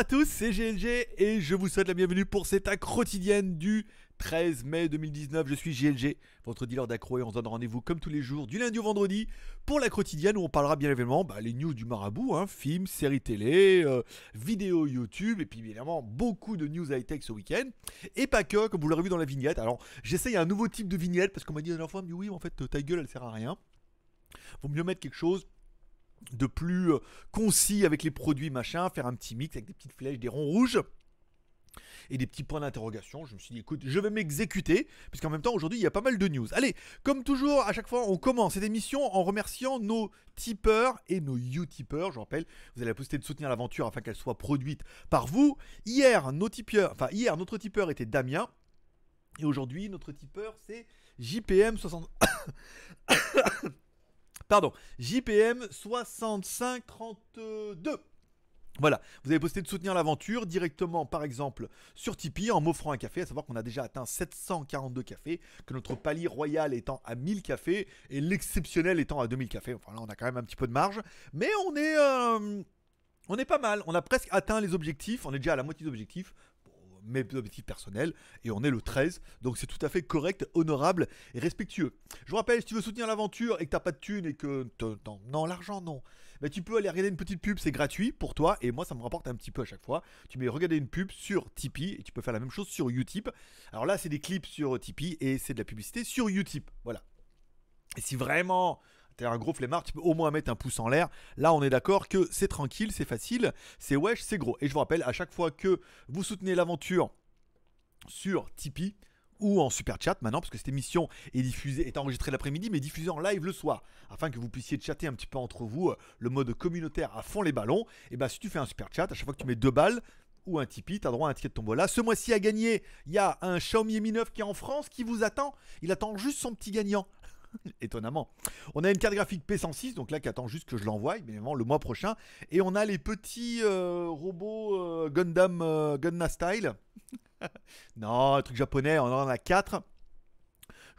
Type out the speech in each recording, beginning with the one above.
à tous, c'est GLG et je vous souhaite la bienvenue pour cette accro quotidienne du 13 mai 2019. Je suis GLG, votre dealer d'accro et on se donne rendez-vous comme tous les jours du lundi au vendredi pour la quotidienne où on parlera bien évidemment bah, les news du marabout, hein, films, séries télé, euh, vidéos YouTube et puis évidemment beaucoup de news high-tech ce week-end. Et pas que, comme vous l'aurez vu dans la vignette. Alors j'essaye un nouveau type de vignette parce qu'on m'a dit la dernière fois, oui, en fait ta gueule elle sert à rien. Vaut mieux mettre quelque chose de plus concis avec les produits, machin, faire un petit mix avec des petites flèches, des ronds rouges et des petits points d'interrogation. Je me suis dit, écoute, je vais m'exécuter, puisqu'en même temps, aujourd'hui, il y a pas mal de news. Allez, comme toujours, à chaque fois, on commence cette émission en remerciant nos tipeurs et nos utipeurs. Je rappelle, vous avez la possibilité de soutenir l'aventure afin qu'elle soit produite par vous. Hier, nos tipeurs, enfin, hier, notre tipeur était Damien. Et aujourd'hui, notre tipeur, c'est JPM60. Pardon, JPM 6532. Voilà, vous avez posté de soutenir l'aventure directement par exemple sur Tipeee en m'offrant un café, à savoir qu'on a déjà atteint 742 cafés, que notre palier royal étant à 1000 cafés et l'exceptionnel étant à 2000 cafés. Enfin là on a quand même un petit peu de marge, mais on est... Euh, on est pas mal, on a presque atteint les objectifs, on est déjà à la moitié des objectifs, mes objectifs personnels, et on est le 13, donc c'est tout à fait correct, honorable et respectueux. Je vous rappelle, si tu veux soutenir l'aventure et que t'as pas de thunes et que... Non, l'argent, non. Mais tu peux aller regarder une petite pub, c'est gratuit pour toi, et moi ça me rapporte un petit peu à chaque fois. Tu mets regarder une pub sur Tipeee, et tu peux faire la même chose sur Utip. Alors là, c'est des clips sur Tipeee, et c'est de la publicité sur Utip, voilà. Et si vraiment c'est-à-dire un gros flemmard, tu peux au moins mettre un pouce en l'air. Là, on est d'accord que c'est tranquille, c'est facile, c'est wesh, c'est gros. Et je vous rappelle, à chaque fois que vous soutenez l'aventure sur Tipeee, ou en super chat maintenant, parce que cette émission est diffusée, est enregistrée l'après-midi, mais diffusée en live le soir, afin que vous puissiez chatter un petit peu entre vous, euh, le mode communautaire à fond les ballons. Et bien, bah, si tu fais un super chat, à chaque fois que tu mets deux balles, ou un Tipeee, as droit à un ticket de tombola. Ce mois-ci à gagner, il y a un Xiaomi Mi 9 qui est en France qui vous attend. Il attend juste son petit gagnant. étonnamment. On a une carte graphique P106, donc là qui attend juste que je l'envoie, évidemment, le mois prochain. Et on a les petits euh, robots euh, euh, Gundam Style. non, un truc japonais, on en a quatre.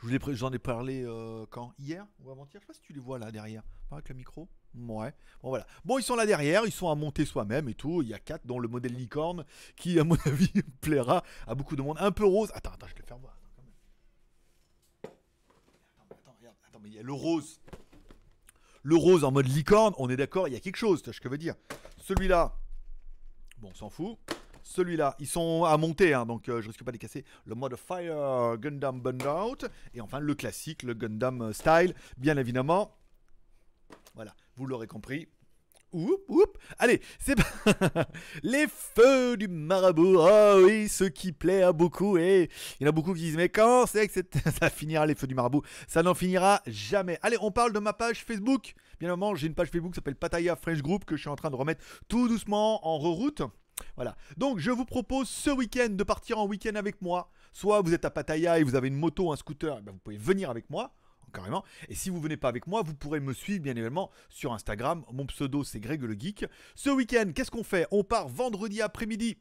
Je vous j'en ai parlé quand Hier ou avant-hier Je sais pas si tu les vois là derrière. avec le micro Ouais. Bon voilà. Bon, ils sont là derrière, ils sont à monter soi-même et tout. Il y a 4, dont le modèle licorne, qui à mon avis plaira à beaucoup de monde. Un peu rose. Attends, attends, je te le faire voir. mais il y a le rose. Le rose en mode licorne, on est d'accord, il y a quelque chose, tu vois ce que je veux dire. Celui-là, bon, on s'en fout. Celui-là, ils sont à monter, hein, donc je euh, je risque pas de les casser. Le mode Fire Gundam Burnout. Et enfin, le classique, le Gundam Style, bien évidemment. Voilà, vous l'aurez compris. Oup, oup. Allez, c'est Les feux du marabout. Oh oui, ce qui plaît à beaucoup. Et il y en a beaucoup qui disent, mais quand c'est que ça finira les feux du marabout Ça n'en finira jamais. Allez, on parle de ma page Facebook. Bien évidemment, j'ai une page Facebook qui s'appelle Pataya French Group que je suis en train de remettre tout doucement en reroute. Voilà. Donc je vous propose ce week-end de partir en week-end avec moi. Soit vous êtes à Pataya et vous avez une moto, un scooter, eh ben, vous pouvez venir avec moi carrément. Et si vous venez pas avec moi, vous pourrez me suivre bien évidemment sur Instagram. Mon pseudo c'est Greg le Geek. Ce week-end, qu'est-ce qu'on fait On part vendredi après-midi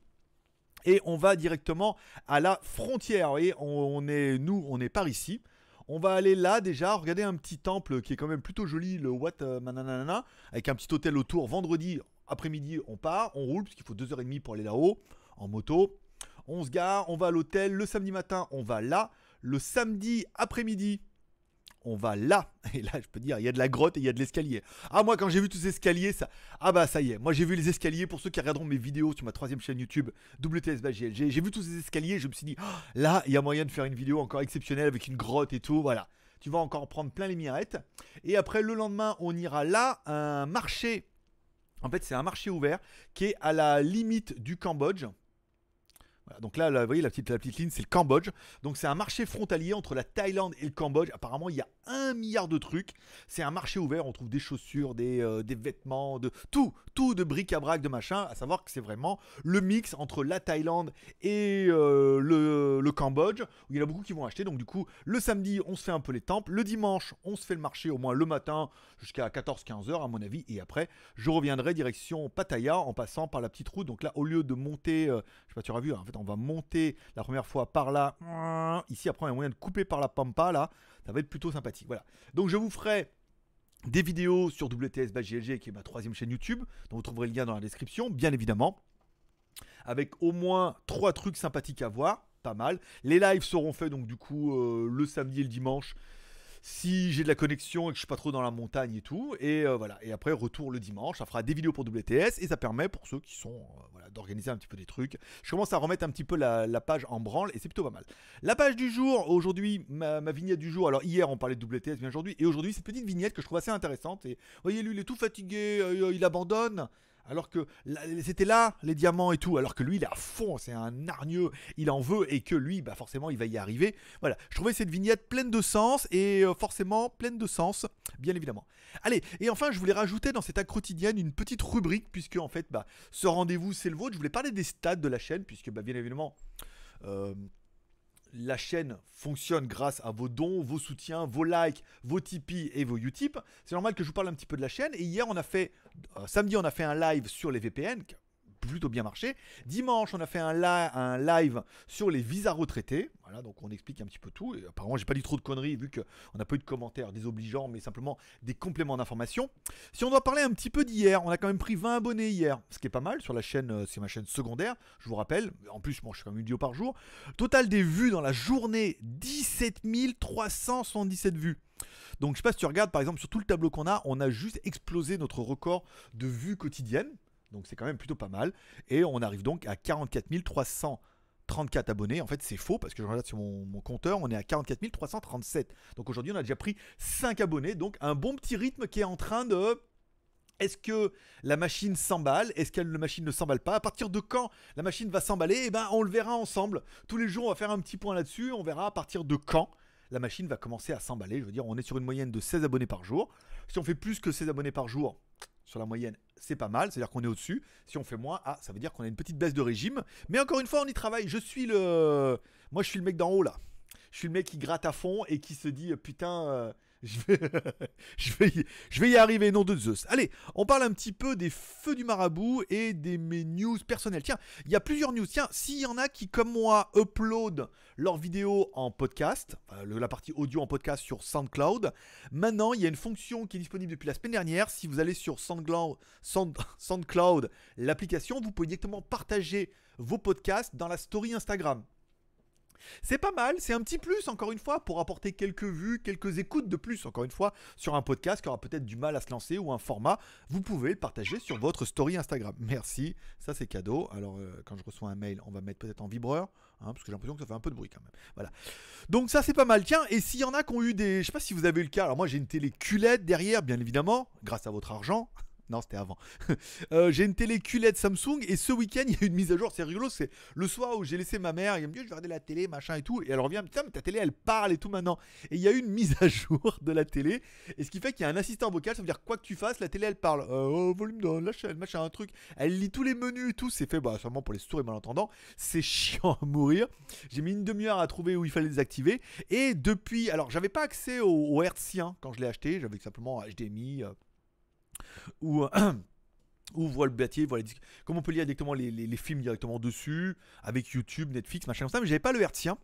et on va directement à la frontière. Et on, est, nous, on est par ici. On va aller là déjà, Regardez un petit temple qui est quand même plutôt joli, le Wat Mananana, euh, avec un petit hôtel autour. Vendredi après-midi, on part, on roule, parce qu'il faut 2h30 pour aller là-haut, en moto. On se gare, on va à l'hôtel. Le samedi matin, on va là. Le samedi après-midi, on va là. Et là, je peux dire, il y a de la grotte et il y a de l'escalier. Ah, moi, quand j'ai vu tous ces escaliers, ça. Ah, bah, ça y est. Moi, j'ai vu les escaliers. Pour ceux qui regarderont mes vidéos sur ma troisième chaîne YouTube, WTS j'ai vu tous ces escaliers. Je me suis dit, oh, là, il y a moyen de faire une vidéo encore exceptionnelle avec une grotte et tout. Voilà. Tu vas encore prendre plein les mirettes. Et après, le lendemain, on ira là, un marché. En fait, c'est un marché ouvert qui est à la limite du Cambodge donc là, vous voyez, la petite, ligne, c'est le Cambodge. Donc c'est un marché frontalier entre la Thaïlande et le Cambodge. Apparemment, il y a un milliard de trucs. C'est un marché ouvert, on trouve des chaussures, des, euh, vêtements, de tout, tout de bric-à-brac, de machin. À savoir que c'est vraiment le mix entre la Thaïlande et euh, le, Cambodge, où il y en a beaucoup qui vont acheter. Donc du coup, le samedi, on se fait un peu les temples. Le dimanche, on se fait le marché, au moins le matin, jusqu'à 14-15 heures, à mon avis. Et après, je reviendrai direction Pattaya, en passant par la petite route. Donc là, au lieu de monter, euh, je ne sais pas, tu as vu, hein, en fait, on va monter la première fois par là, ici après on a moyen de couper par la pampa là, ça va être plutôt sympathique. Voilà. Donc je vous ferai des vidéos sur WTS qui est ma troisième chaîne YouTube, dont vous trouverez le lien dans la description, bien évidemment, avec au moins trois trucs sympathiques à voir pas mal. Les lives seront faits donc du coup euh, le samedi et le dimanche si j'ai de la connexion et que je suis pas trop dans la montagne et tout. Et euh, voilà. Et après, retour le dimanche. Ça fera des vidéos pour WTS et ça permet pour ceux qui sont euh, voilà, d'organiser un petit peu des trucs. Je commence à remettre un petit peu la, page en branle et c'est plutôt pas mal. La page du jour, aujourd'hui, ma, vignette du jour. Alors, hier, on parlait de WTS, bien aujourd'hui. Et aujourd'hui, cette petite vignette que je trouve assez intéressante. Et voyez, lui, il est tout fatigué, euh, il abandonne. Alors que c'était là les diamants et tout, alors que lui il est à fond, c'est un hargneux, il en veut et que lui, bah forcément, il va y arriver. Voilà, je trouvais cette vignette pleine de sens et euh, forcément pleine de sens, bien évidemment. Allez, et enfin, je voulais rajouter dans cette quotidienne une petite rubrique puisque en fait, bah, ce rendez-vous c'est le vôtre. Je voulais parler des stades de la chaîne puisque bah, bien évidemment. Euh, la chaîne fonctionne grâce à vos dons, vos soutiens, vos likes, vos Tipeee et vos Utip. C'est normal que je vous parle un petit peu de la chaîne. Et hier, on a fait, euh, samedi, on a fait un live sur les VPN, plutôt bien marché. Dimanche, on a fait un, live sur les visas retraités. Voilà, donc on explique un petit peu tout. Et apparemment, j'ai pas dit trop de conneries vu qu'on n'a pas eu de commentaires désobligeants, mais simplement des compléments d'information. Si on doit parler un petit peu d'hier, on a quand même pris 20 abonnés hier, ce qui est pas mal sur la chaîne, euh, c'est ma chaîne secondaire, je vous rappelle. En plus, moi, je suis quand même une vidéo par jour. Total des vues dans la journée, 17 377 vues. Donc je sais pas si tu regardes par exemple sur tout le tableau qu'on a, on a juste explosé notre record de vues quotidiennes. Donc c'est quand même plutôt pas mal. Et on arrive donc à 44 334 abonnés. En fait, c'est faux parce que je regarde sur mon, compteur, on est à 44 337. Donc aujourd'hui, on a déjà pris 5 abonnés. Donc un bon petit rythme qui est en train de. Est-ce que la machine s'emballe Est-ce que la machine ne s'emballe pas À partir de quand la machine va s'emballer Eh ben, on le verra ensemble. Tous les jours, on va faire un petit point là-dessus. On verra à partir de quand la machine va commencer à s'emballer. Je veux dire, on est sur une moyenne de 16 abonnés par jour. Si on fait plus que 16 abonnés par jour, sur la moyenne, c'est pas mal, c'est-à-dire qu'on est au-dessus. Si on fait moins, ah, ça veut dire qu'on a une petite baisse de régime. Mais encore une fois, on y travaille. Je suis le. Moi, je suis le mec d'en haut, là. Je suis le mec qui gratte à fond et qui se dit, putain. Euh, je vais, je, vais y, je vais y arriver, nom de Zeus. Allez, on parle un petit peu des feux du marabout et des mes news personnelles. Tiens, il y a plusieurs news. Tiens, s'il y en a qui, comme moi, uploadent leurs vidéos en podcast, la partie audio en podcast sur SoundCloud, maintenant, il y a une fonction qui est disponible depuis la semaine dernière. Si vous allez sur SoundCloud l'application, vous pouvez directement partager vos podcasts dans la story Instagram. C'est pas mal, c'est un petit plus encore une fois pour apporter quelques vues, quelques écoutes de plus encore une fois sur un podcast qui aura peut-être du mal à se lancer ou un format. Vous pouvez le partager sur votre story Instagram. Merci, ça c'est cadeau. Alors euh, quand je reçois un mail, on va mettre peut-être en vibreur, hein, parce que j'ai l'impression que ça fait un peu de bruit quand même. Voilà. Donc ça c'est pas mal. Tiens, et s'il y en a qui ont eu des, je sais pas si vous avez eu le cas. Alors moi j'ai une télé culette derrière, bien évidemment, grâce à votre argent. Non, c'était avant. Euh, j'ai une télé culette Samsung et ce week-end, il y a une mise à jour. C'est rigolo. C'est le soir où j'ai laissé ma mère. Il me dit, je vais regarder la télé, machin et tout. Et elle revient, putain, mais ta télé, elle parle et tout maintenant. Et il y a eu une mise à jour de la télé. Et ce qui fait qu'il y a un assistant vocal. Ça veut dire, quoi que tu fasses, la télé, elle parle. Euh, oh, volume de la chaîne, machin, un truc. Elle lit tous les menus et tout. C'est fait, bah, pour les sourds et malentendants. C'est chiant à mourir. J'ai mis une demi-heure à trouver où il fallait les activer. Et depuis, alors, j'avais pas accès au, au hertzien hein, quand je l'ai acheté. J'avais simplement HDMI. Euh, ou ou voit le bâtier, voit comme on peut lire directement les, films directement dessus, avec YouTube, Netflix, machin comme ça, mais j'avais pas le hertzien.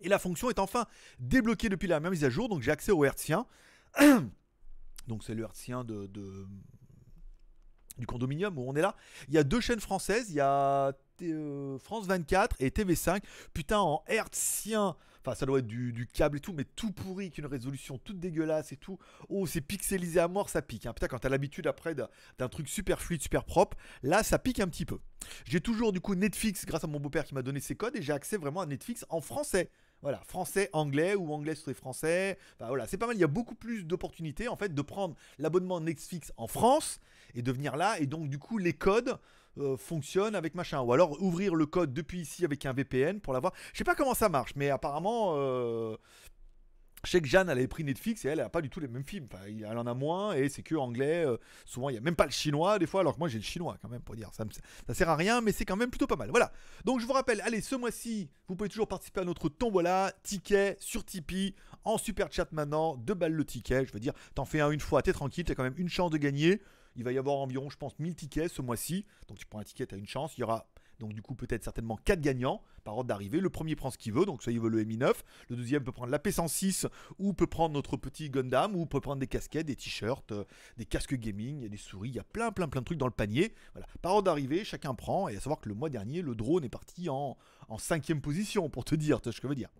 Et la fonction est enfin débloquée depuis la même mise à jour, donc j'ai accès au hertzien. donc c'est le hertzien de, du condominium où on est là. Il y a deux chaînes françaises, il y a euh, France 24 et TV5. Putain, en hertzien, enfin ça doit être du, câble et tout, mais tout pourri, qu'une une résolution toute dégueulasse et tout. Oh, c'est pixelisé à mort, ça pique. Hein. Putain, quand t'as l'habitude après d'un truc super fluide, super propre, là ça pique un petit peu. J'ai toujours du coup Netflix grâce à mon beau-père qui m'a donné ses codes et j'ai accès vraiment à Netflix en français. Voilà, français-anglais ou anglais-français. sur Bah voilà, c'est pas mal. Il y a beaucoup plus d'opportunités en fait de prendre l'abonnement Netflix en France et de venir là. Et donc, du coup, les codes euh, fonctionnent avec machin. Ou alors ouvrir le code depuis ici avec un VPN pour l'avoir. Je sais pas comment ça marche, mais apparemment. Euh, je sais que Jeanne, elle avait pris Netflix et elle n'a pas du tout les mêmes films. Enfin, elle en a moins et c'est que anglais. Euh, souvent, il n'y a même pas le chinois des fois, alors que moi j'ai le chinois quand même pour dire. Ça ne sert à rien, mais c'est quand même plutôt pas mal. Voilà. Donc je vous rappelle, allez, ce mois-ci, vous pouvez toujours participer à notre tombola, ticket sur Tipeee, en super chat maintenant, De balles le ticket. Je veux dire, t'en fais un une fois, t'es tranquille, t'as quand même une chance de gagner. Il va y avoir environ, je pense, 1000 tickets ce mois-ci. Donc tu prends un ticket, t'as une chance. Il y aura donc du coup peut-être certainement 4 gagnants par ordre d'arrivée. Le premier prend ce qu'il veut, donc soit il veut le Mi9, le deuxième peut prendre la P106 ou peut prendre notre petit Gundam ou peut prendre des casquettes, des t-shirts, euh, des casques gaming, des souris, il y a plein plein plein de trucs dans le panier. Voilà, par ordre d'arrivée, chacun prend et à savoir que le mois dernier, le drone est parti en cinquième position pour te dire, tu ce que je veux dire.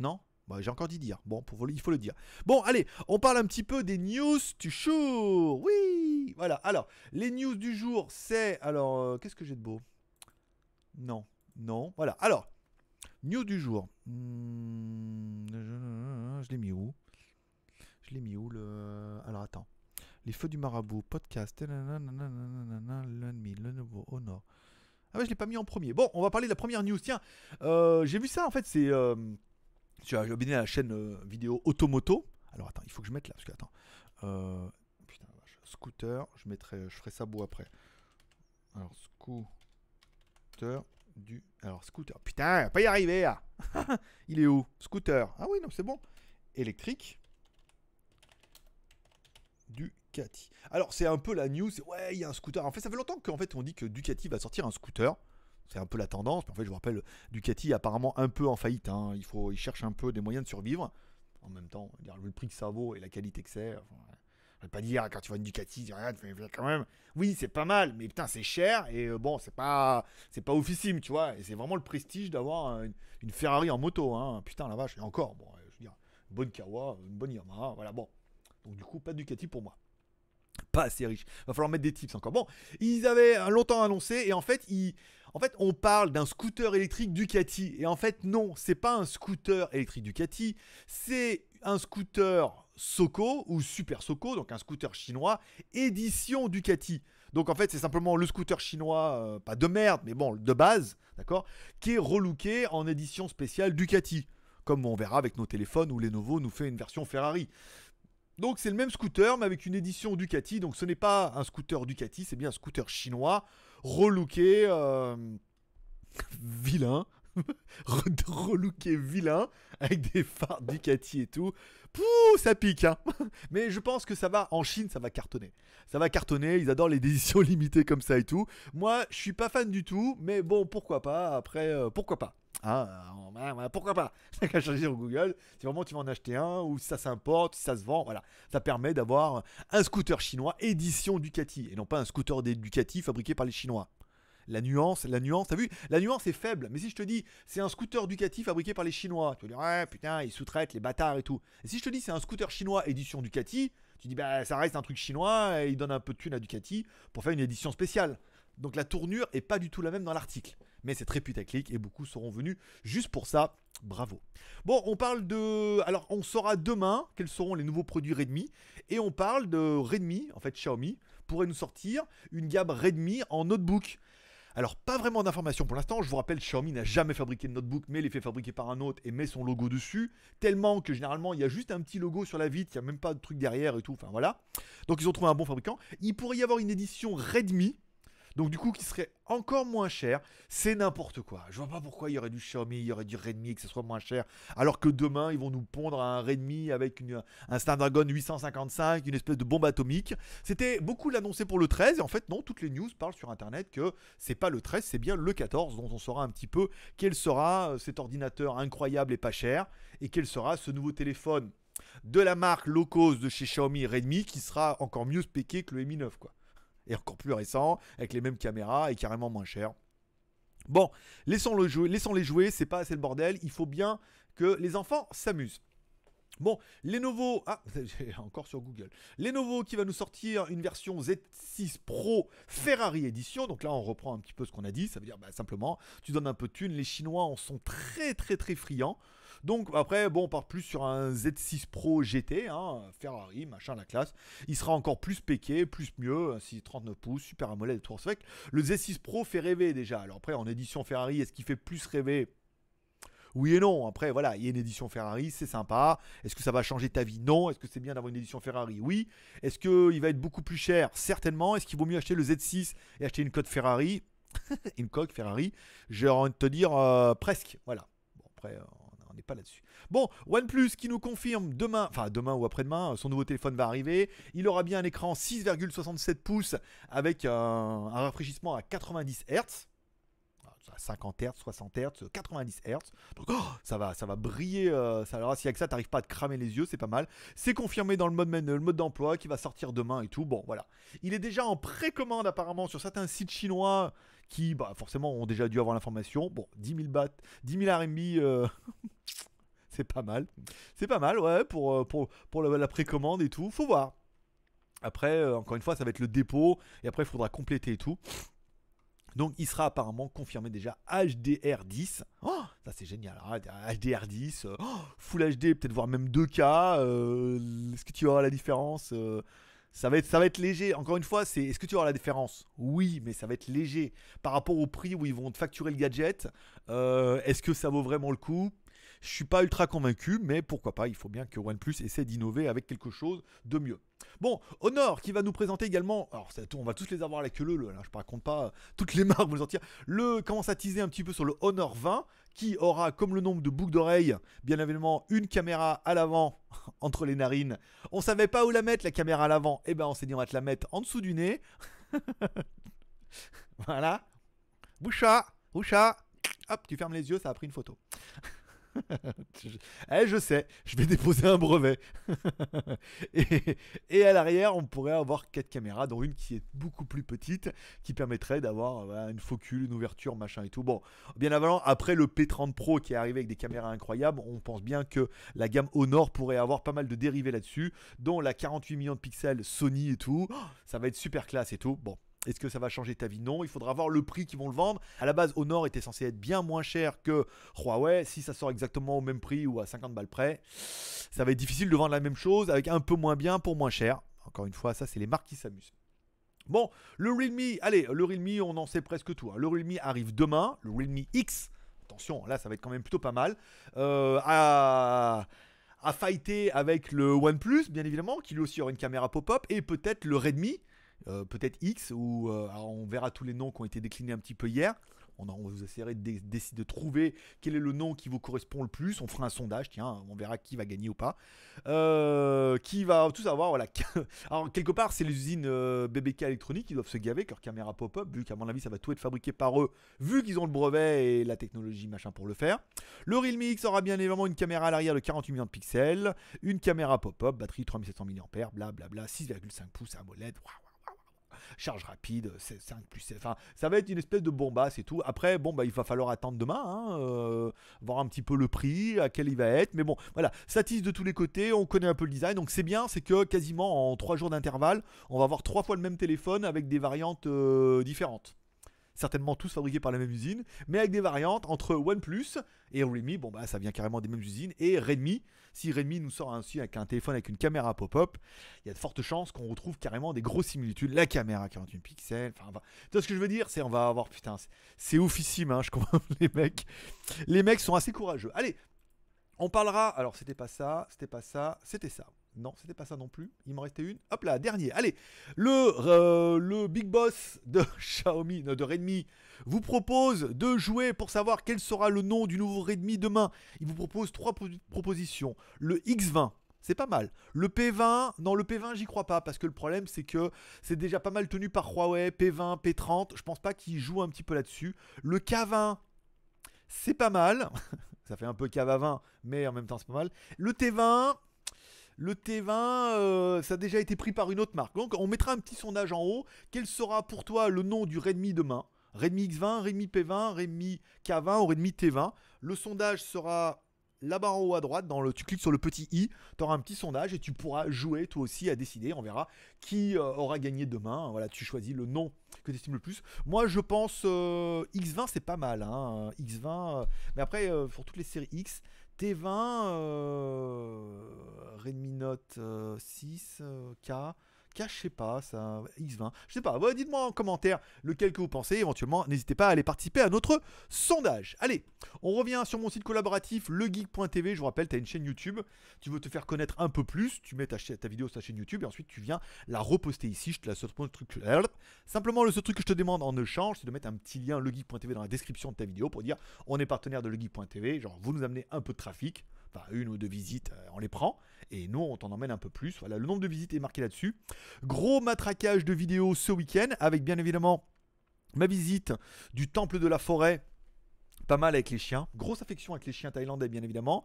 Non bah, j'ai encore dit dire. Bon, pour, il faut le dire. Bon, allez, on parle un petit peu des news du jour. Oui, voilà. Alors, les news du jour, c'est alors euh, qu'est-ce que j'ai de beau non, non. Voilà. Alors, news du jour. Hmm, je, l'ai mis où Je l'ai mis où le Alors attends. Les feux du marabout, podcast, l'ennemi, le nouveau, au nord. Ah ouais, je l'ai pas mis en premier. Bon, on va parler de la première news. Tiens, euh, j'ai vu ça en fait, c'est... tu euh, as abonné à la chaîne euh, vidéo Automoto. Alors attends, il faut que je mette là, parce que attends. putain, scooter, je mettrai, je ferai ça beau après. Alors, scooter du. Alors, scooter. Putain, pas y arriver Il est où Scooter. Ah oui, non, c'est bon. Électrique. Ducati. Alors, c'est un peu la news. Ouais, il y a un scooter. En fait, ça fait longtemps qu'en fait, on dit que Ducati va sortir un scooter. C'est un peu la tendance. en fait, je vous rappelle, Ducati apparemment un peu en faillite. Hein. Il, faut, il cherche un peu des moyens de survivre. En même temps, le prix que ça vaut et la qualité que c'est pas dire, quand tu vois une Ducati, tu quand même. Oui, c'est pas mal, mais putain, c'est cher et euh, bon, c'est pas, c'est pas oufissime, tu vois. Et c'est vraiment le prestige d'avoir euh, une, Ferrari en moto, hein. Putain, la vache, et encore, bon, je veux dire, une bonne Kawa, une bonne Yamaha, voilà, bon. Donc, du coup, pas de Ducati pour moi pas assez riche. Va falloir mettre des tips encore. Bon, ils avaient euh, longtemps annoncé et en fait, ils, en fait, on parle d'un scooter électrique Ducati et en fait, non, c'est pas un scooter électrique Ducati, c'est un scooter Soko ou Super Soko, donc un scooter chinois, édition Ducati. Donc en fait, c'est simplement le scooter chinois, euh, pas de merde, mais bon, de base, d'accord, qui est relooké en édition spéciale Ducati. Comme on verra avec nos téléphones où Lenovo nous fait une version Ferrari. Donc c'est le même scooter, mais avec une édition Ducati. Donc ce n'est pas un scooter Ducati, c'est bien un scooter chinois, relooké, euh, vilain, relooké vilain avec des phares Ducati et tout. Pouh, ça pique, hein. Mais je pense que ça va, en Chine, ça va cartonner. Ça va cartonner, ils adorent les éditions limitées comme ça et tout. Moi, je suis pas fan du tout, mais bon, pourquoi pas, après, euh, pourquoi pas. Hein, pourquoi pas Ça qu'à chercher sur Google, si vraiment tu vas en acheter un, ou si ça s'importe, si ça se vend, voilà. Ça permet d'avoir un scooter chinois édition Ducati, et non pas un scooter des Ducati fabriqué par les Chinois la nuance, la nuance, t'as vu La nuance est faible. Mais si je te dis, c'est un scooter Ducati fabriqué par les Chinois, tu vas dire, ouais, putain, ils sous-traitent les bâtards et tout. Et si je te dis, c'est un scooter chinois édition Ducati, tu dis, bah, ça reste un truc chinois, et ils donnent un peu de thune à Ducati pour faire une édition spéciale. Donc la tournure est pas du tout la même dans l'article. Mais c'est très putaclic et beaucoup seront venus juste pour ça. Bravo. Bon, on parle de. Alors, on saura demain quels seront les nouveaux produits Redmi. Et on parle de Redmi, en fait, Xiaomi pourrait nous sortir une gamme Redmi en notebook. Alors, pas vraiment d'informations pour l'instant. Je vous rappelle, Xiaomi n'a jamais fabriqué de notebook, mais les fait fabriquer par un autre et met son logo dessus. Tellement que généralement, il y a juste un petit logo sur la vitre, il n'y a même pas de truc derrière et tout. Enfin, voilà. Donc, ils ont trouvé un bon fabricant. Il pourrait y avoir une édition Redmi donc du coup qui serait encore moins cher, c'est n'importe quoi. Je vois pas pourquoi il y aurait du Xiaomi, il y aurait du Redmi, que ce soit moins cher, alors que demain ils vont nous pondre un Redmi avec une, un Snapdragon 855, une espèce de bombe atomique. C'était beaucoup l'annoncer pour le 13, et en fait non, toutes les news parlent sur internet que c'est pas le 13, c'est bien le 14, dont on saura un petit peu quel sera euh, cet ordinateur incroyable et pas cher, et quel sera ce nouveau téléphone de la marque low de chez Xiaomi Redmi qui sera encore mieux spéqué que le Mi 9 quoi et encore plus récent, avec les mêmes caméras et carrément moins cher. Bon, laissons jouer, laissons-les jouer, c'est pas assez le bordel, il faut bien que les enfants s'amusent. Bon, Lenovo, ah, encore sur Google. Lenovo qui va nous sortir une version Z6 Pro Ferrari Edition. Donc là, on reprend un petit peu ce qu'on a dit. Ça veut dire bah, simplement, tu donnes un peu de thunes. Les Chinois en sont très, très, très friands. Donc après, bon, on part plus sur un Z6 Pro GT, hein, Ferrari, machin, la classe. Il sera encore plus péqué, plus mieux. Si 39 pouces, super AMOLED, tout Le Z6 Pro fait rêver déjà. Alors après, en édition Ferrari, est-ce qu'il fait plus rêver oui et non. Après, voilà, il y a une édition Ferrari, c'est sympa. Est-ce que ça va changer ta vie Non. Est-ce que c'est bien d'avoir une édition Ferrari Oui. Est-ce qu'il va être beaucoup plus cher Certainement. Est-ce qu'il vaut mieux acheter le Z6 et acheter une coque Ferrari Une coque Ferrari J'ai envie de te dire euh, presque. Voilà. Bon, après. Euh, on n'est pas là-dessus. Bon, OnePlus qui nous confirme demain, enfin demain ou après-demain, euh, son nouveau téléphone va arriver. Il aura bien un écran 6,67 pouces avec un rafraîchissement à 90 Hz. 50 Hz, 60 Hz, 90 Hz. Donc oh, ça va ça va briller. Euh, alors si avec ça t'arrives pas à te cramer les yeux, c'est pas mal. C'est confirmé dans le mode, le mode d'emploi qui va sortir demain et tout. Bon voilà. Il est déjà en précommande apparemment sur certains sites chinois qui bah, forcément ont déjà dû avoir l'information. Bon, 10 000 RMB. c'est pas mal. C'est pas mal, ouais, pour, euh, pour, la, précommande et tout. Faut voir. Après, euh, encore une fois, ça va être le dépôt. Et après, il faudra compléter et tout. Donc il sera apparemment confirmé déjà HDR10. Oh, ça c'est génial. HDR10, ah, euh, Full HD, peut-être voire même 2K. Euh, est-ce que tu auras la différence euh, ça va, être, ça va être léger. Encore une fois, c'est est-ce que tu auras la différence Oui, mais ça va être léger. Par rapport au prix où ils vont te facturer le gadget, est-ce que ça vaut vraiment le coup je suis pas ultra convaincu, mais pourquoi pas, il faut bien que OnePlus essaie d'innover avec quelque chose de mieux. Bon, Honor qui va nous présenter également, alors on va tous les avoir à la queue là je raconte pas euh, toutes les marques, vous les sortir, le commence à teaser un petit peu sur le Honor 20 qui aura comme le nombre de boucles d'oreilles, bien évidemment une caméra à l'avant entre les narines. On savait pas où la mettre la caméra à l'avant, et eh ben on s'est dit on va te la mettre en dessous du nez. voilà. Boucha, boucha, hop, tu fermes les yeux, ça a pris une photo. eh, je sais, je vais déposer un brevet. et, à l'arrière, on pourrait avoir quatre caméras, dont une qui est beaucoup plus petite, qui permettrait d'avoir une focule, une ouverture, machin et tout. Bon, bien avant, après le P30 Pro qui est arrivé avec des caméras incroyables, on pense bien que la gamme Honor pourrait avoir pas mal de dérivés là-dessus, dont la 48 millions de pixels Sony et tout. Oh, ça va être super classe et tout. Bon, est-ce que ça va changer ta vie Non, il faudra voir le prix qu'ils vont le vendre. À la base, Honor était censé être bien moins cher que Huawei. Si ça sort exactement au même prix ou à 50 balles près, ça va être difficile de vendre la même chose avec un peu moins bien pour moins cher. Encore une fois, ça, c'est les marques qui s'amusent. Bon, le Realme, allez, le Realme, on en sait presque tout. Hein. Le Realme arrive demain, le Realme X. Attention, là, ça va être quand même plutôt pas mal. à euh, à fighter avec le OnePlus, bien évidemment, qui lui aussi aura une caméra pop-up, et peut-être le Redmi, euh, peut-être X, ou euh, on verra tous les noms qui ont été déclinés un petit peu hier. On, va vous essayer de, décider de, trouver quel est le nom qui vous correspond le plus. On fera un sondage, tiens, on verra qui va gagner ou pas. Euh, qui va tout savoir, voilà. Alors, quelque part, c'est l'usine BBK électronique qui doivent se gaver avec leur caméra pop-up, vu qu'à mon avis, ça va tout être fabriqué par eux, vu qu'ils ont le brevet et la technologie machin pour le faire. Le Realme X aura bien évidemment une caméra à l'arrière de 48 millions de pixels, une caméra pop-up, batterie 3700 mAh, blablabla, 6,5 pouces AMOLED, waouh charge rapide, 5 plus Enfin, ça va être une espèce de bomba, et tout. Après, bon, bah, il va falloir attendre demain, hein, euh, voir un petit peu le prix, à quel il va être. Mais bon, voilà, ça tisse de tous les côtés, on connaît un peu le design. Donc c'est bien, c'est que quasiment en 3 jours d'intervalle, on va avoir trois fois le même téléphone avec des variantes euh, différentes certainement tous fabriqués par la même usine, mais avec des variantes entre OnePlus et Redmi. bon bah ça vient carrément des mêmes usines, et Redmi, si Redmi nous sort ainsi avec un téléphone avec une caméra pop-up, il y a de fortes chances qu'on retrouve carrément des grosses similitudes, la caméra à 48 pixels, enfin, enfin tu vois ce que je veux dire, c'est on va avoir, putain, c'est oufissime, hein, je comprends les mecs, les mecs sont assez courageux. Allez, on parlera, alors c'était pas ça, c'était pas ça, c'était ça. Non, c'était pas ça non plus. Il m'en restait une. Hop là, dernier. Allez, le, euh, le big boss de Xiaomi, de Redmi, vous propose de jouer pour savoir quel sera le nom du nouveau Redmi demain. Il vous propose trois propositions. Le X20, c'est pas mal. Le P20, non, le P20, j'y crois pas, parce que le problème, c'est que c'est déjà pas mal tenu par Huawei, P20, P30, je pense pas qu'ils jouent un petit peu là-dessus. Le K20, c'est pas mal. Ça fait un peu k 20, mais en même temps, c'est pas mal. Le T20, le T20, euh, ça a déjà été pris par une autre marque. Donc on mettra un petit sondage en haut. Quel sera pour toi le nom du Redmi demain Redmi X20, Redmi P20, Redmi K20 ou Redmi T20. Le sondage sera là-bas en haut à droite, dans le, tu cliques sur le petit i, tu auras un petit sondage et tu pourras jouer toi aussi à décider. On verra qui euh, aura gagné demain. Voilà, tu choisis le nom que tu estimes le plus. Moi, je pense euh, X20, c'est pas mal. Hein. X20, mais après, pour toutes les séries X, T20, euh, Redmi Note 6K, euh, je pas, ça, X20, je sais pas. Dites-moi en commentaire lequel que vous pensez. Éventuellement, n'hésitez pas à aller participer à notre sondage. Allez, on revient sur mon site collaboratif, legeek.tv. Je vous rappelle, tu as une chaîne YouTube. Tu veux te faire connaître un peu plus, tu mets ta, ta vidéo sur ta chaîne YouTube et ensuite tu viens la reposter ici. Je te la le truc. Simplement, le seul truc que je te demande en échange, c'est de mettre un petit lien legeek.tv dans la description de ta vidéo pour dire on est partenaire de legeek.tv. Genre, vous nous amenez un peu de trafic, enfin une ou deux visites, euh, on les prend. Et nous, on t'en emmène un peu plus. Voilà, le nombre de visites est marqué là-dessus. Gros matraquage de vidéos ce week-end, avec bien évidemment ma visite du temple de la forêt. Pas mal avec les chiens. Grosse affection avec les chiens thaïlandais, bien évidemment.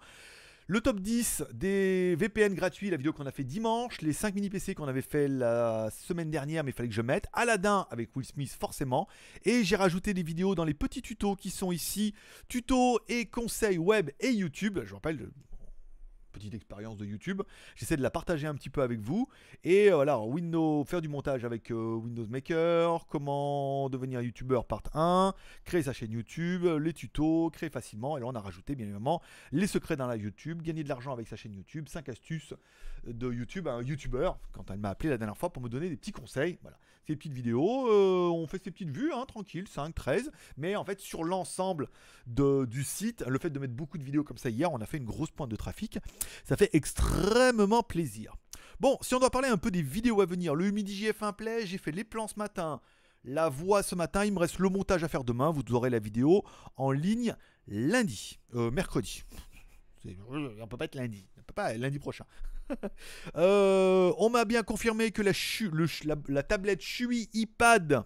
Le top 10 des VPN gratuits, la vidéo qu'on a fait dimanche, les 5 mini PC qu'on avait fait la semaine dernière mais il fallait que je mette, Aladdin avec Will Smith forcément, et j'ai rajouté des vidéos dans les petits tutos qui sont ici, tutos et conseils web et YouTube, je vous rappelle, petite expérience de YouTube. J'essaie de la partager un petit peu avec vous. Et euh, voilà, Windows, faire du montage avec euh, Windows Maker, comment devenir youtubeur part 1, créer sa chaîne YouTube, les tutos, créer facilement. Et là, on a rajouté bien évidemment les secrets dans la YouTube, gagner de l'argent avec sa chaîne YouTube, 5 astuces de YouTube un YouTuber, quand elle m'a appelé la dernière fois pour me donner des petits conseils. Voilà. Ces petites vidéos, euh, on fait ces petites vues, hein, tranquille, 5, 13. Mais en fait, sur l'ensemble du site, le fait de mettre beaucoup de vidéos comme ça hier, on a fait une grosse pointe de trafic. Ça fait extrêmement plaisir. Bon, si on doit parler un peu des vidéos à venir, le midi JF1 Play, j'ai fait les plans ce matin, la voix ce matin, il me reste le montage à faire demain, vous aurez la vidéo en ligne lundi, euh, mercredi. On peut pas être lundi, on peut pas lundi prochain. Euh, on m'a bien confirmé que la, la, tablette Shui iPad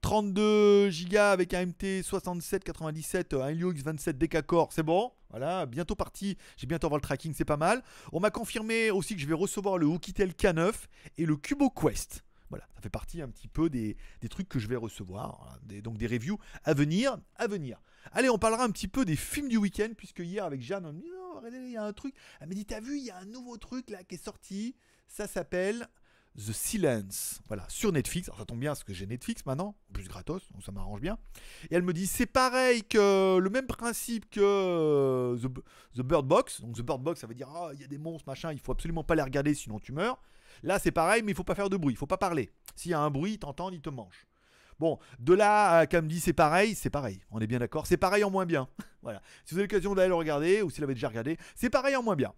32 Go avec AMT 6797, un Helio X27 Decacore, c'est bon. Voilà, bientôt parti. J'ai bientôt avoir le tracking, c'est pas mal. On m'a confirmé aussi que je vais recevoir le Oukitel K9 et le Cubo Quest. Voilà, ça fait partie un petit peu des, trucs que je vais recevoir, hein, donc des reviews à venir, à venir. Allez, on parlera un petit peu des films du week-end, puisque hier avec Jeanne, on me dit, oh, il y a un truc. Elle m'a dit, t'as vu, il y a un nouveau truc là qui est sorti, ça s'appelle... The Silence, voilà, sur Netflix. Alors, ça tombe bien parce que j'ai Netflix maintenant, plus gratos, donc ça m'arrange bien. Et elle me dit c'est pareil que euh, le même principe que euh, The, Bird Box. Donc The Bird Box, ça veut dire ah, il y a des monstres, machin, il faut absolument pas les regarder sinon tu meurs. Là, c'est pareil, mais il faut pas faire de bruit, il faut pas parler. S'il y a un bruit, t'entends, il te mange. Bon, de là à dit c'est pareil, c'est pareil. On est bien d'accord. C'est pareil en moins bien. voilà. Si vous avez l'occasion d'aller le regarder, ou si vous l'avez déjà regardé, c'est pareil en moins bien.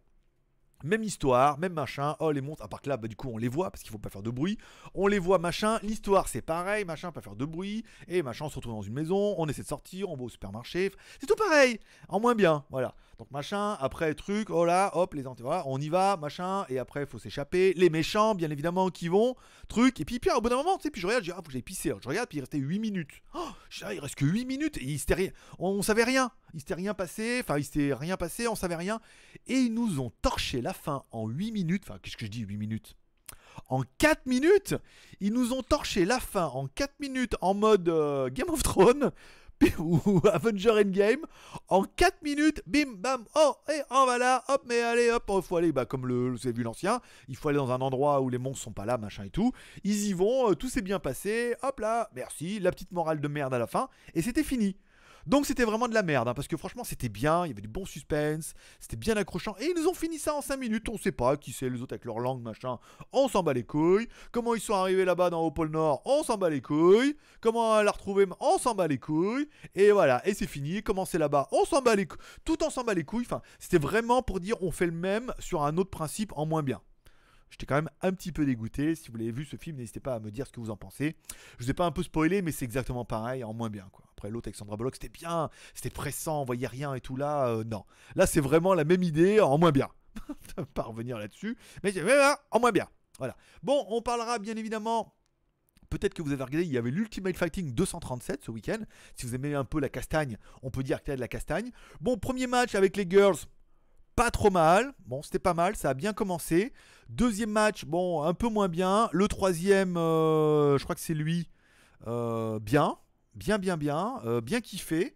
Même histoire, même machin, oh les monstres, à part que là, bah, du coup, on les voit, parce qu'il faut pas faire de bruit. On les voit, machin, l'histoire, c'est pareil, machin, pas faire de bruit. Et machin, on se retrouve dans une maison, on essaie de sortir, on va au supermarché. C'est tout pareil, en moins bien, voilà. Donc machin, après truc, oh là, hop, les voilà, on y va, machin, et après il faut s'échapper. Les méchants, bien évidemment, qui vont, truc, et puis puis au bout d'un moment, tu sais, puis je regarde, je dis, ah, vous pissé, je regarde, puis il restait 8 minutes. Oh, ah, il reste que 8 minutes, et il rien, on, savait rien, il s'était rien passé, enfin, il s'était rien passé, on savait rien, et ils nous ont torché la fin en 8 minutes, enfin, qu'est-ce que je dis, 8 minutes en 4 minutes, ils nous ont torché la fin en 4 minutes en mode euh, Game of Thrones ou Avenger Endgame, en 4 minutes, bim, bam, oh, et va là hop, mais allez, hop, il oh, faut aller, bah, comme le, vous avez vu l'ancien, il faut aller dans un endroit où les monstres sont pas là, machin et tout. Ils y vont, euh, tout s'est bien passé, hop là, merci, la petite morale de merde à la fin, et c'était fini. Donc c'était vraiment de la merde, hein, parce que franchement c'était bien, il y avait du bon suspense, c'était bien accrochant, et ils nous ont fini ça en 5 minutes, on sait pas qui c'est les autres avec leur langue, machin, on s'en bat les couilles, comment ils sont arrivés là-bas dans le pôle Nord, on s'en bat les couilles, comment la retrouvé, on s'en bat les couilles, et voilà, et c'est fini, comment c'est là-bas, on s'en bat les couilles, tout en s'en bat les couilles, enfin c'était vraiment pour dire on fait le même sur un autre principe en moins bien. J'étais quand même un petit peu dégoûté. Si vous l'avez vu ce film, n'hésitez pas à me dire ce que vous en pensez. Je vous ai pas un peu spoilé, mais c'est exactement pareil, en moins bien. Quoi. Après, l'autre avec Sandra Bullock, c'était bien, c'était pressant, on voyait rien et tout là. Euh, non. Là, c'est vraiment la même idée, en moins bien. pas revenir là-dessus, mais en moins bien. Voilà. Bon, on parlera bien évidemment. Peut-être que vous avez regardé, il y avait l'Ultimate Fighting 237 ce week-end. Si vous aimez un peu la castagne, on peut dire que y de la castagne. Bon, premier match avec les Girls pas trop mal. Bon, c'était pas mal, ça a bien commencé. Deuxième match, bon, un peu moins bien. Le troisième, euh, je crois que c'est lui, euh, bien, bien, bien, bien, euh, bien kiffé.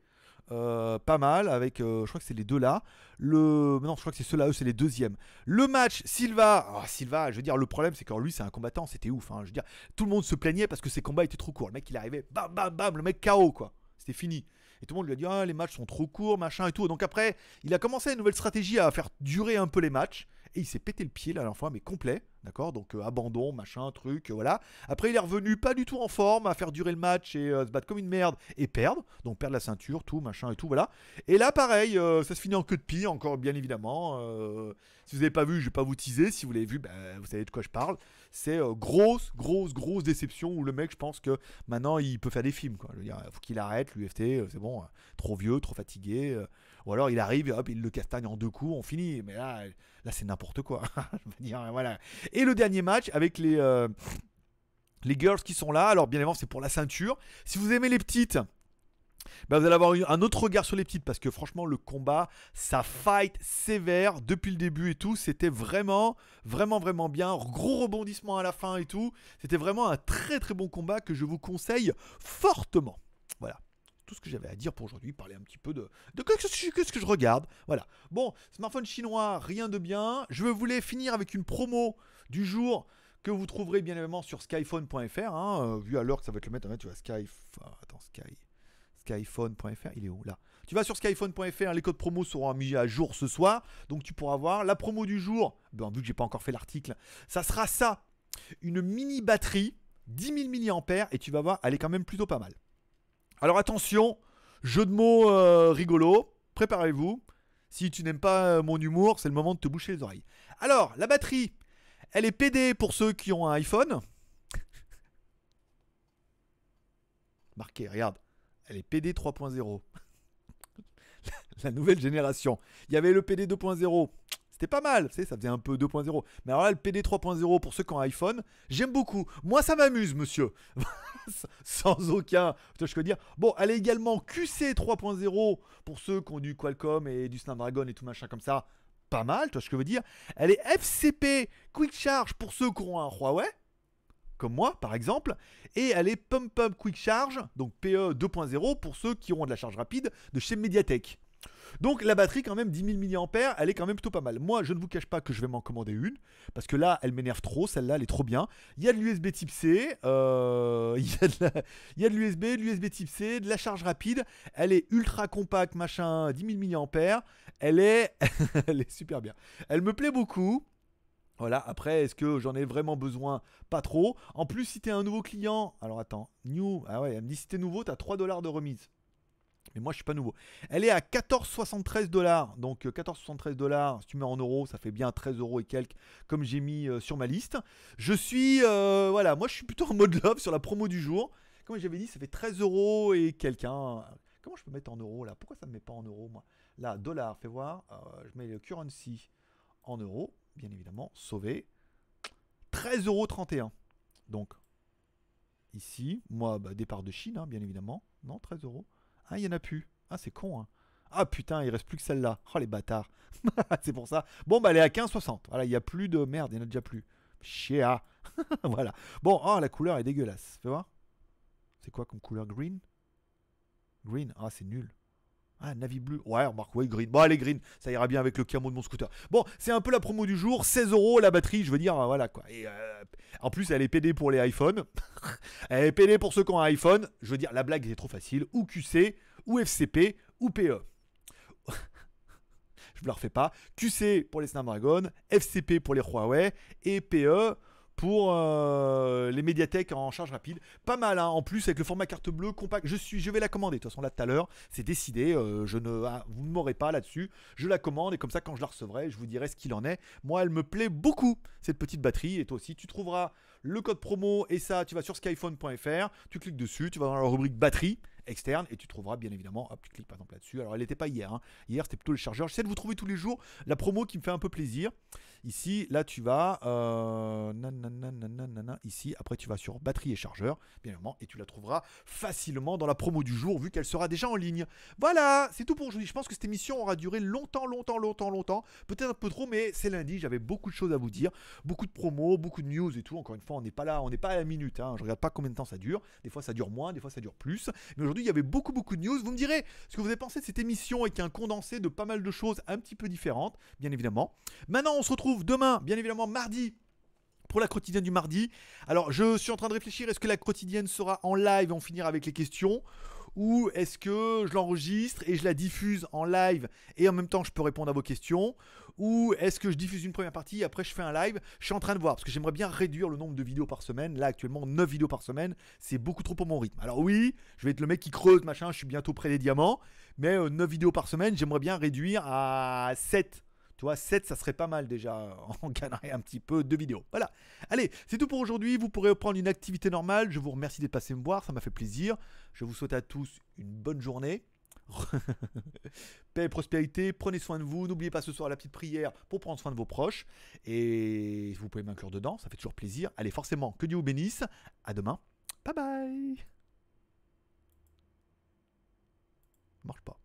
pas mal avec, je crois que c'est les deux là. Le, non, je crois que c'est ceux-là, eux, c'est les deuxièmes. Le match Silva, oh, Silva, je veux dire, le problème c'est qu'en lui c'est un combattant, c'était ouf. Hein. je veux dire, tout le monde se plaignait parce que ses combats étaient trop courts. Le mec il arrivait, bam, bam, bam, le mec KO quoi. C'était fini. Et tout le monde lui a dit Ah, les matchs sont trop courts, machin et tout. Donc après, il a commencé une nouvelle stratégie à faire durer un peu les matchs. Et il s'est pété le pied la dernière fois, mais complet. D'accord Donc euh, abandon, machin, truc, euh, voilà. Après, il est revenu pas du tout en forme, à faire durer le match et euh, se battre comme une merde et perdre. Donc perdre la ceinture, tout, machin et tout, voilà. Et là, pareil, ça se finit en queue de pie, encore bien évidemment. si vous n'avez pas vu, je vais pas vous teaser. Si vous l'avez vu, bah, vous savez de quoi je parle. C'est grosse, grosse, grosse déception où le mec, je pense que maintenant, il peut faire des films, quoi. faut qu'il arrête l'UFT, c'est bon, trop vieux, trop fatigué. ou alors il arrive, hop, il le castagne en deux coups, on finit. Mais là, là c'est n'importe quoi. je veux dire, voilà. Et le dernier match avec les, euh, les girls qui sont là. Alors, bien évidemment, c'est pour la ceinture. Si vous aimez les petites. ben vous allez avoir un autre regard sur les petites parce que franchement le combat, ça fight sévère depuis le début et tout, c'était vraiment vraiment vraiment bien, gros rebondissement à la fin et tout, c'était vraiment un très très bon combat que je vous conseille fortement. Voilà. Tout ce que j'avais à dire pour aujourd'hui, parler un petit peu de, de que, ce que je regarde. Voilà. Bon, smartphone chinois, rien de bien. Je voulais finir avec une promo du jour que vous trouverez bien évidemment sur skyphone.fr. Hein, euh, vu à l'heure que ça va être le mettre, tu vas Sky. Attends, Sky. Skyphone.fr, il est où là Tu vas sur skyphone.fr, les codes promos seront mis à jour ce soir, donc tu pourras voir la promo du jour. Ben, vu que j'ai pas encore fait l'article, ça sera ça une mini batterie 10 000 mAh et tu vas voir, elle est quand même plutôt pas mal. Alors attention, jeu de mots euh, rigolo, préparez-vous. Si tu n'aimes pas euh, mon humour, c'est le moment de te boucher les oreilles. Alors, la batterie, elle est PD pour ceux qui ont un iPhone. Marqué, regarde. Elle est PD 3.0. La nouvelle génération. Il y avait le PD 2.0. C'était pas mal, ça faisait un peu 2.0. Mais alors là, le PD 3.0 pour ceux qui ont un iPhone, j'aime beaucoup. Moi, ça m'amuse, monsieur. Sans aucun. Je peux dire. Bon, elle est également QC 3.0 pour ceux qui ont du Qualcomm et du Snapdragon et tout machin comme ça pas mal, tu ce que je veux dire. Elle est FCP, Quick Charge pour ceux qui ont un Huawei, comme moi par exemple, et elle est Pump Pump Quick Charge, donc PE 2.0 pour ceux qui auront de la charge rapide de chez Mediatek. Donc la batterie quand même 10 000 mAh, elle est quand même plutôt pas mal. Moi, je ne vous cache pas que je vais m'en commander une, parce que là, elle m'énerve trop, celle-là, elle est trop bien. Il y a de l'USB type C, euh, il, y a de l'USB, l'USB type C, de la charge rapide, elle est ultra compacte, machin, 10 000 mAh, elle est, elle est super bien. Elle me plaît beaucoup. Voilà, après, est-ce que j'en ai vraiment besoin Pas trop. En plus, si t'es un nouveau client, alors attends, new, ah ouais, elle me dit si t'es nouveau, t'as 3 dollars de remise. Mais moi, je suis pas nouveau. Elle est à 14,73 dollars. Donc 14,73 euh, dollars, si tu mets en euros, ça fait bien 13 euros et quelques, comme j'ai mis euh, sur ma liste. Je suis, euh, voilà, moi, je suis plutôt en mode love sur la promo du jour. Comme j'avais dit, ça fait 13 euros et quelques. Hein. Comment je peux mettre en euros là Pourquoi ça ne me met pas en euros, moi Là, dollar, fais voir. je mets le currency en euros, bien évidemment, sauvé. 13,31 euros. Donc, ici, moi, bah, départ de Chine, hein, bien évidemment. Non, 13 euros. Ah, il n'y en a plus. Ah, c'est con, hein. Ah putain, il reste plus que celle-là. Oh les bâtards. c'est pour ça. Bon, bah elle est à 15,60. Voilà, il n'y a plus de merde, il n'y en a déjà plus. Chia. Ah. voilà. Bon, oh la couleur est dégueulasse. Fais voir. C'est quoi comme couleur green Green. Ah, c'est nul. Ah, Navi bleu. Ouais, on marque, ouais, green. Bon, allez, green. Ça ira bien avec le camo de mon scooter. Bon, c'est un peu la promo du jour. 16 euros la batterie, je veux dire, euh, voilà quoi. Euh, en plus, elle est PD pour les iPhones. elle est PD pour ceux qui ont un iPhone. Je veux dire, la blague est trop facile. Ou QC, ou FCP, ou PE. je vous la refais pas. QC pour les Snapdragon, FCP pour les Huawei et PE pour euh, les médiathèques en charge rapide. Pas mal, hein, en plus, avec le format carte bleue compact. Je, suis, je vais la commander, de toute façon, là tout à l'heure, c'est décidé. Euh, je ne, ah, vous ne m'aurez pas là-dessus. Je la commande et comme ça, quand je la recevrai, je vous dirai ce qu'il en est. Moi, elle me plaît beaucoup, cette petite batterie. Et toi aussi, tu trouveras le code promo et ça, tu vas sur skyphone.fr, tu cliques dessus, tu vas dans la rubrique batterie externe et tu trouveras bien évidemment, tu cliques par exemple là-dessus. Alors elle n'était pas hier, hein. hier c'était plutôt le chargeur. J'essaie de vous trouver tous les jours la promo qui me fait un peu plaisir. Ici, là tu vas, euh, nanana, ici, après tu vas sur batterie et chargeur, bien évidemment, et tu la trouveras facilement dans la promo du jour vu qu'elle sera déjà en ligne. Voilà, c'est tout pour aujourd'hui. Je pense que cette émission aura duré longtemps, longtemps, longtemps, longtemps. Peut-être un peu trop, mais c'est lundi, j'avais beaucoup de choses à vous dire, beaucoup de promos, beaucoup de news et tout. Encore une fois, on n'est pas là, on n'est pas à la minute. Hein. Je regarde pas combien de temps ça dure. Des fois ça dure moins, des fois ça dure plus. Mais Aujourd'hui, il y avait beaucoup, beaucoup de news. Vous me direz ce que vous avez pensé de cette émission et qui est un condensé de pas mal de choses un petit peu différentes, bien évidemment. Maintenant, on se retrouve demain, bien évidemment, mardi pour la quotidienne du mardi. Alors, je suis en train de réfléchir, est-ce que la quotidienne sera en live et on finira avec les questions ou est-ce que je l'enregistre et je la diffuse en live et en même temps je peux répondre à vos questions Ou est-ce que je diffuse une première partie et après je fais un live Je suis en train de voir parce que j'aimerais bien réduire le nombre de vidéos par semaine. Là actuellement 9 vidéos par semaine, c'est beaucoup trop pour mon rythme. Alors oui, je vais être le mec qui creuse, machin, je suis bientôt près des diamants. Mais 9 euh, vidéos par semaine, j'aimerais bien réduire à 7 tu vois, 7, ça serait pas mal déjà. On euh, gagnerait un petit peu de vidéos. Voilà. Allez, c'est tout pour aujourd'hui. Vous pourrez reprendre une activité normale. Je vous remercie d'être passé me voir. Ça m'a fait plaisir. Je vous souhaite à tous une bonne journée. Paix et prospérité, prenez soin de vous, n'oubliez pas ce soir la petite prière pour prendre soin de vos proches et vous pouvez m'inclure dedans, ça fait toujours plaisir. Allez, forcément, que Dieu vous bénisse. À demain. Bye bye. Marche pas.